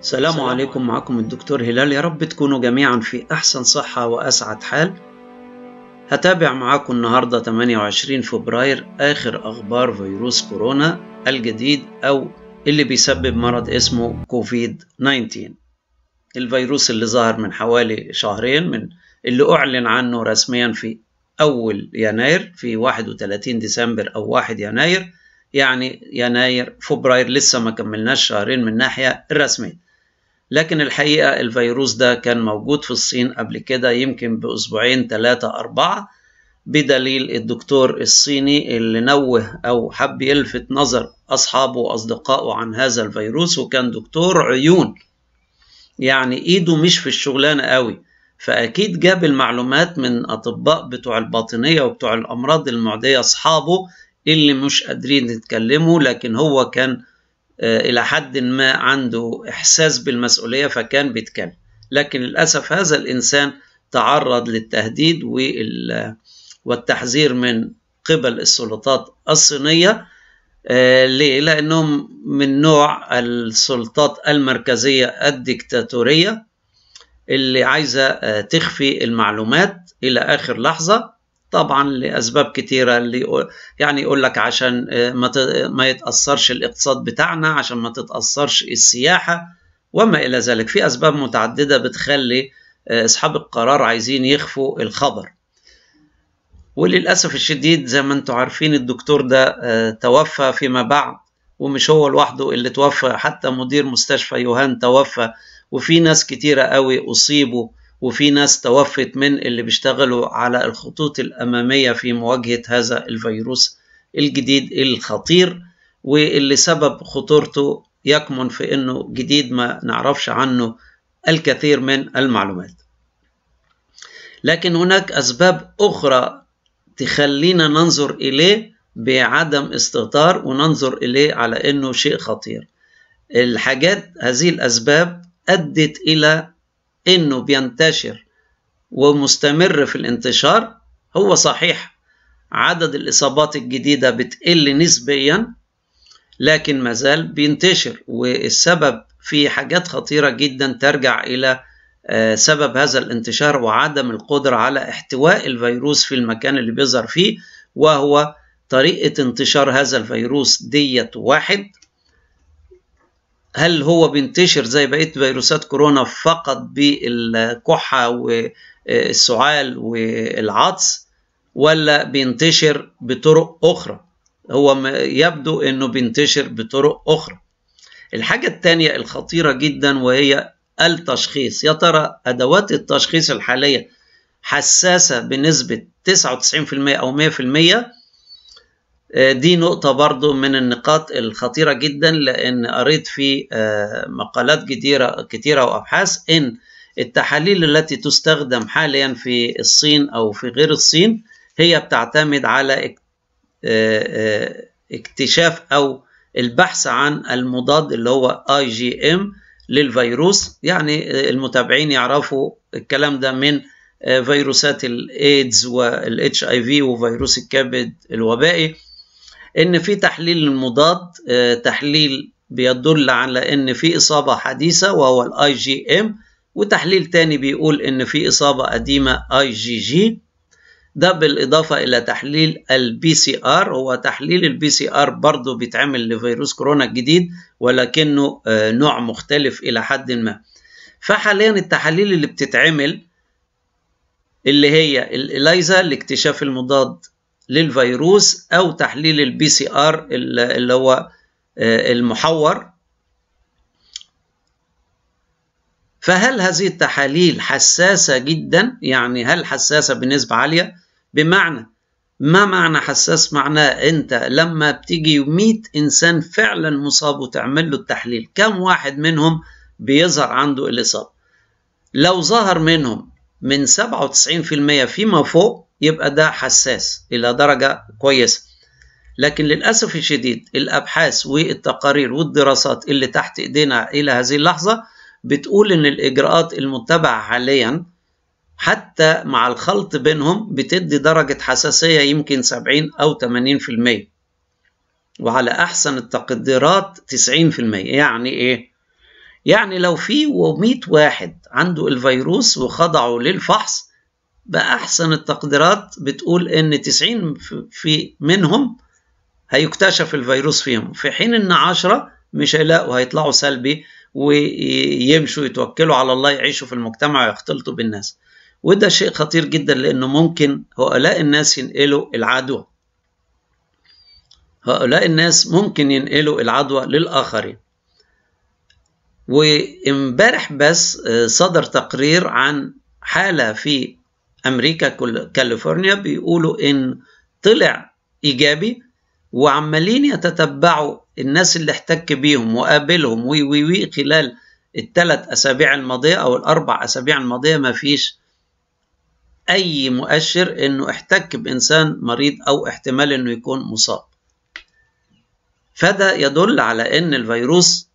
سلام, عليكم معكم الدكتور هلال يا رب تكونوا جميعا في أحسن صحة وأسعد حال هتابع معاكم النهاردة 28 فبراير آخر أخبار فيروس كورونا الجديد أو اللي بيسبب مرض اسمه كوفيد 19 الفيروس اللي ظهر من حوالي شهرين من اللي أعلن عنه رسميا في أول يناير في 31 ديسمبر أو 1 يناير يعني يناير فبراير لسه ما كملناش شهرين من الناحية الرسمية لكن الحقيقة الفيروس ده كان موجود في الصين قبل كده يمكن بأسبوعين ثلاثة أربعة بدليل الدكتور الصيني اللي نوه أو حب يلفت نظر أصحابه وأصدقائه عن هذا الفيروس وكان دكتور عيون يعني إيده مش في الشغلانة قوي فأكيد جاب المعلومات من أطباء بتوع الباطنية وبتوع الأمراض المعدية أصحابه اللي مش قادرين يتكلموا لكن هو كان آه، إلى حد ما عنده إحساس بالمسؤولية فكان بيتكلم لكن للأسف هذا الإنسان تعرض للتهديد والتحذير من قبل السلطات الصينية آه، ليه؟ لأنهم من نوع السلطات المركزية الديكتاتورية اللي عايزة آه، تخفي المعلومات إلى آخر لحظة طبعا لاسباب كثيره اللي يعني يقول لك عشان آه، ما ما يتاثرش الاقتصاد بتاعنا عشان ما تتاثرش السياحه وما الى ذلك في اسباب متعدده بتخلي آه، اصحاب القرار عايزين يخفوا الخبر وللاسف الشديد زي ما انتم عارفين الدكتور ده آه، توفى فيما بعد ومش هو لوحده اللي توفى حتى مدير مستشفى يوهان توفى وفي ناس كتيره قوي اصيبوا وفي ناس توفت من اللي بيشتغلوا على الخطوط الأمامية في مواجهة هذا الفيروس الجديد الخطير واللي سبب خطورته يكمن في أنه جديد ما نعرفش عنه الكثير من المعلومات لكن هناك أسباب أخرى تخلينا ننظر إليه بعدم استهتار وننظر إليه على أنه شيء خطير الحاجات هذه الأسباب أدت إلى انه بينتشر ومستمر في الانتشار هو صحيح عدد الاصابات الجديده بتقل نسبيا لكن مازال بينتشر والسبب في حاجات خطيره جدا ترجع الى آه، سبب هذا الانتشار وعدم القدره على احتواء الفيروس في المكان اللي بيظهر فيه وهو طريقه انتشار هذا الفيروس ديت واحد هل هو بينتشر زي بقيه فيروسات كورونا فقط بالكحه والسعال والعطس ولا بينتشر بطرق اخرى هو يبدو انه بينتشر بطرق اخرى الحاجه الثانيه الخطيره جدا وهي التشخيص يا ترى ادوات التشخيص الحاليه حساسه بنسبه 99% او 100% آه، دي نقطة برضو من النقاط الخطيرة جدا لأن قريت في آه، مقالات كتيرة, كتيرة وأبحاث إن التحاليل التي تستخدم حاليا في الصين أو في غير الصين هي بتعتمد على آه، اكتشاف أو البحث عن المضاد اللي هو اي جي ام للفيروس يعني المتابعين يعرفوا الكلام ده من فيروسات الايدز والاتش اي في وفيروس الكبد الوبائي ان في تحليل مضاد آه، تحليل بيدل على ان في اصابه حديثه وهو الاي جي ام وتحليل تاني بيقول ان في اصابه قديمه اي جي جي ده بالاضافه الى تحليل البي سي ار هو تحليل البي سي ار برضه بيتعمل لفيروس كورونا الجديد ولكنه آه، نوع مختلف الى حد ما فحاليا التحاليل اللي بتتعمل اللي هي الاليزا لاكتشاف المضاد للفيروس او تحليل البي سي ار اللي هو آه، المحور فهل هذه التحاليل حساسة جدا؟ يعني هل حساسة بنسبة عالية؟ بمعنى ما معنى حساس؟ معناه أنت لما بتيجي 100 إنسان فعلا مصاب وتعمل له التحليل، كم واحد منهم بيظهر عنده الإصابة؟ لو ظهر منهم من 97% فيما فوق يبقى ده حساس إلى درجة كويسة لكن للأسف الشديد الأبحاث والتقارير والدراسات اللي تحت إيدينا إلى هذه اللحظة بتقول إن الإجراءات المتبعة حاليا حتى مع الخلط بينهم بتدي درجة حساسية يمكن 70 أو 80% وعلى أحسن التقديرات 90% يعني إيه؟ يعني لو في 100 واحد عنده الفيروس وخضعوا للفحص بأحسن التقديرات بتقول إن 90 في منهم هيكتشف الفيروس فيهم في حين إن 10 مش هيلاقوا هيطلعوا سلبي ويمشوا يتوكلوا على الله يعيشوا في المجتمع ويختلطوا بالناس وده شيء خطير جدا لأنه ممكن هؤلاء الناس ينقلوا العدوى هؤلاء الناس ممكن ينقلوا العدوى للآخرين وامبارح بس آه، صدر تقرير عن حالة في امريكا كاليفورنيا بيقولوا ان طلع ايجابي وعمالين يتتبعوا الناس اللي احتك بيهم وقابلهم وي وي وي خلال الثلاث اسابيع الماضيه او الاربع اسابيع الماضيه ما فيش اي مؤشر انه احتك بانسان مريض او احتمال انه يكون مصاب فده يدل على ان الفيروس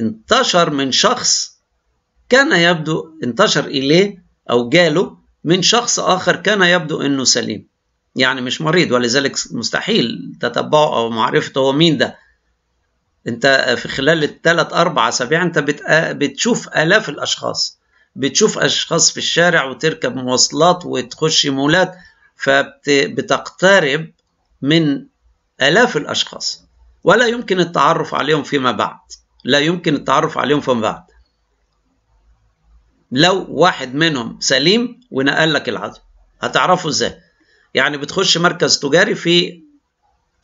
انتشر من شخص كان يبدو انتشر اليه او جاله من شخص آخر كان يبدو أنه سليم يعني مش مريض ولذلك مستحيل تتبعه أو معرفته هو مين ده أنت في خلال الثلاث أربع أسابيع أنت بتشوف آلاف الأشخاص بتشوف أشخاص في الشارع وتركب مواصلات وتخش مولات فبتقترب من آلاف الأشخاص ولا يمكن التعرف عليهم فيما بعد لا يمكن التعرف عليهم فيما بعد لو واحد منهم سليم ونقل لك العظم هتعرفه ازاي يعني بتخش مركز تجاري فيه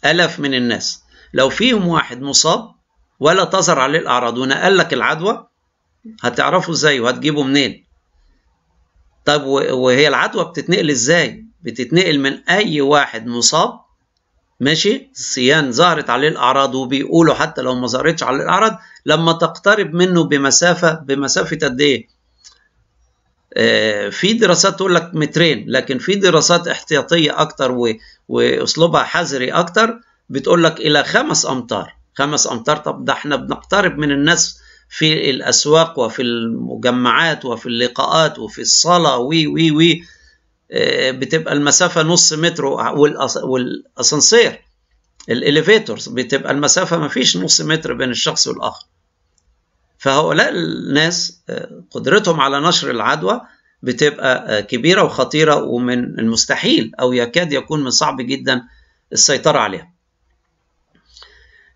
ألاف من الناس لو فيهم واحد مصاب ولا تظهر عليه الأعراض ونقل لك العدوى هتعرفه ازاي وهتجيبه منين طب وهي العدوى بتتنقل ازاي بتتنقل من أي واحد مصاب ماشي سيان ظهرت عليه الأعراض وبيقولوا حتى لو ما ظهرتش عليه الأعراض لما تقترب منه بمسافة بمسافة قد إيه آه، في دراسات تقول لك مترين لكن في دراسات احتياطيه اكتر واسلوبها حذري اكتر بتقول لك الى خمس امتار خمس امتار طب ده احنا بنقترب من الناس في الاسواق وفي المجمعات وفي اللقاءات وفي الصلاه وي وي وي آه، بتبقى المسافه نص متر والاسانسير الاليفيتورز بتبقى المسافه ما فيش نص متر بين الشخص والاخر فهؤلاء الناس آه، قدرتهم على نشر العدوى بتبقى آه، كبيرة وخطيرة ومن المستحيل أو يكاد يكون من صعب جدا السيطرة عليها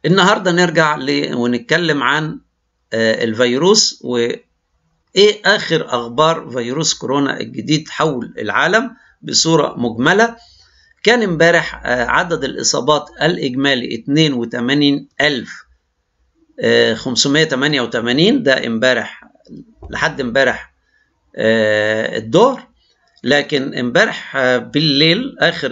النهاردة نرجع ونتكلم عن آه، الفيروس وإيه آخر أخبار فيروس كورونا الجديد حول العالم بصورة مجملة كان امبارح عدد الإصابات الإجمالي 82 ألف 588 آه، ده امبارح لحد امبارح آه، الدور لكن امبارح آه، بالليل اخر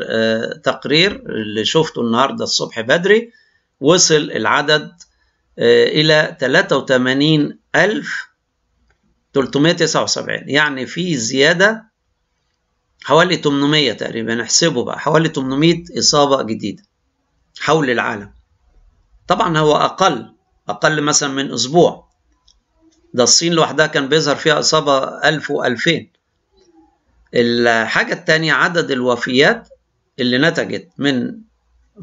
تقرير اللي شفته النهارده الصبح بدري وصل العدد الى 83379 يعني في زياده حوالي 800 تقريبا احسبوا بقى حوالي 800 اصابه جديده حول العالم طبعا هو اقل أقل مثلا من أسبوع ده الصين لوحدها كان بيظهر فيها إصابة ألف وألفين الحاجة التانية عدد الوفيات اللي نتجت من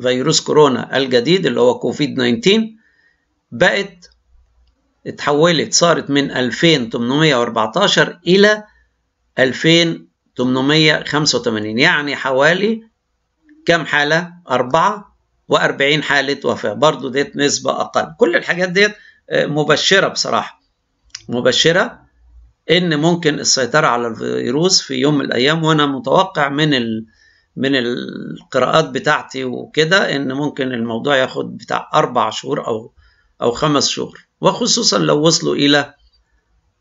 فيروس كورونا الجديد اللي هو كوفيد 19 بقت اتحولت صارت من 2814 إلى 2885 يعني حوالي كم حالة؟ أربعة و40 حالة وفاة برضو ديت نسبة أقل كل الحاجات ديت آه، مبشرة بصراحة مبشرة إن ممكن السيطرة على الفيروس في يوم من الأيام وأنا متوقع من ال... من القراءات بتاعتي وكده إن ممكن الموضوع ياخد بتاع أربع شهور أو أو خمس شهور وخصوصا لو وصلوا إلى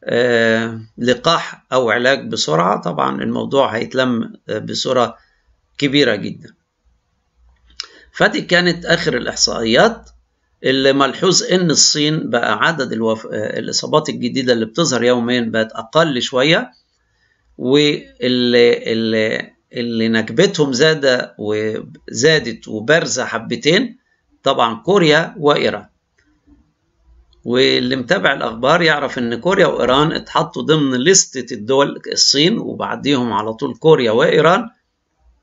آه، لقاح أو علاج بسرعة طبعا الموضوع هيتلم آه، بصورة كبيرة جدا فدي كانت آخر الإحصائيات اللي ملحوظ إن الصين بقى عدد الوف... الإصابات الجديدة اللي بتظهر يوميا بقت أقل شوية واللي اللي... اللي نكبتهم زاد وزادت وبارزة حبتين طبعا كوريا وإيران واللي متابع الأخبار يعرف إن كوريا وإيران اتحطوا ضمن لستة الدول الصين وبعديهم على طول كوريا وإيران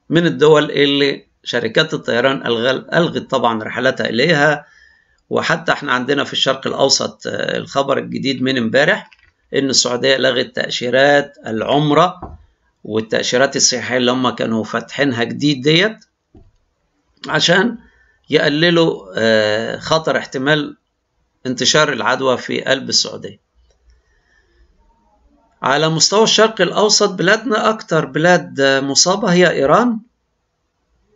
من الدول اللي شركات الطيران ألغت طبعا رحلاتها إليها وحتى احنا عندنا في الشرق الأوسط آه، الخبر الجديد من امبارح إن السعودية لغت تأشيرات العمرة والتأشيرات السياحية اللي هم كانوا فاتحينها جديد ديت عشان يقللوا آه، خطر احتمال انتشار العدوى في قلب السعودية على مستوى الشرق الأوسط بلادنا أكتر بلاد آه، مصابة هي إيران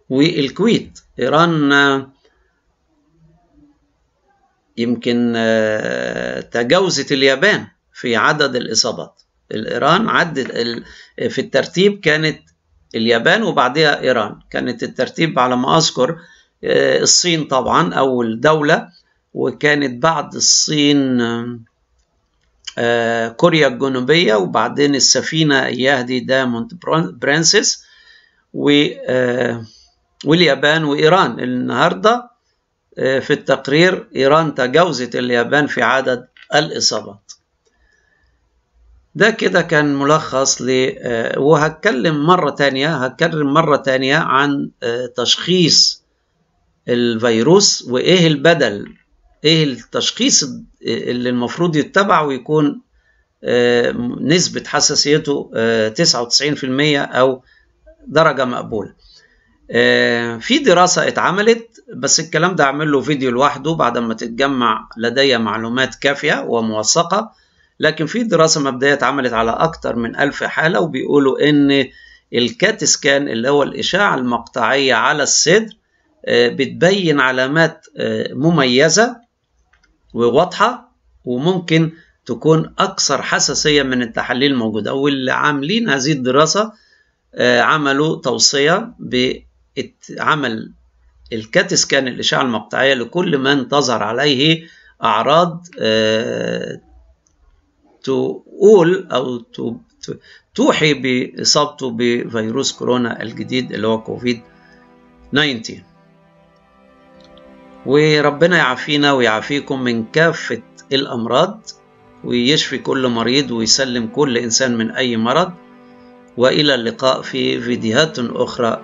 والكويت إيران آه، يمكن آه، تجاوزت اليابان في عدد الإصابات الإيران عدت في الترتيب كانت اليابان وبعدها إيران كانت الترتيب على ما أذكر آه، الصين طبعا أول دولة وكانت بعد الصين كوريا الجنوبية وبعدين السفينة إياه دي ده مونت برانسيس و واليابان وإيران النهاردة آه، في التقرير إيران تجاوزت اليابان في عدد الإصابات ده كده كان ملخص ل آه، وهتكلم مرة تانية هتكلم مرة تانية عن آه، تشخيص الفيروس وإيه البدل إيه التشخيص اللي المفروض يتبع ويكون نسبة حساسيته 99% أو درجة مقبولة آه، في دراسة اتعملت بس الكلام ده أعمل له فيديو لوحده بعد ما تتجمع لدي معلومات كافية وموثقة لكن في دراسة مبدئية اتعملت على أكتر من ألف حالة وبيقولوا إن الكات سكان اللي هو الإشعة المقطعية على الصدر آه، بتبين علامات آه، مميزة وواضحة وممكن تكون أكثر حساسية من التحاليل الموجودة واللي عاملين هذه الدراسة عملوا توصية عمل الكات سكان الإشعة المقطعية لكل من تظهر عليه أعراض آه، تقول أو توحي بإصابته بفيروس كورونا الجديد اللي هو كوفيد 19 وربنا يعافينا ويعافيكم من كافة الأمراض ويشفي كل مريض ويسلم كل إنسان من أي مرض وإلى اللقاء في فيديوهات أخرى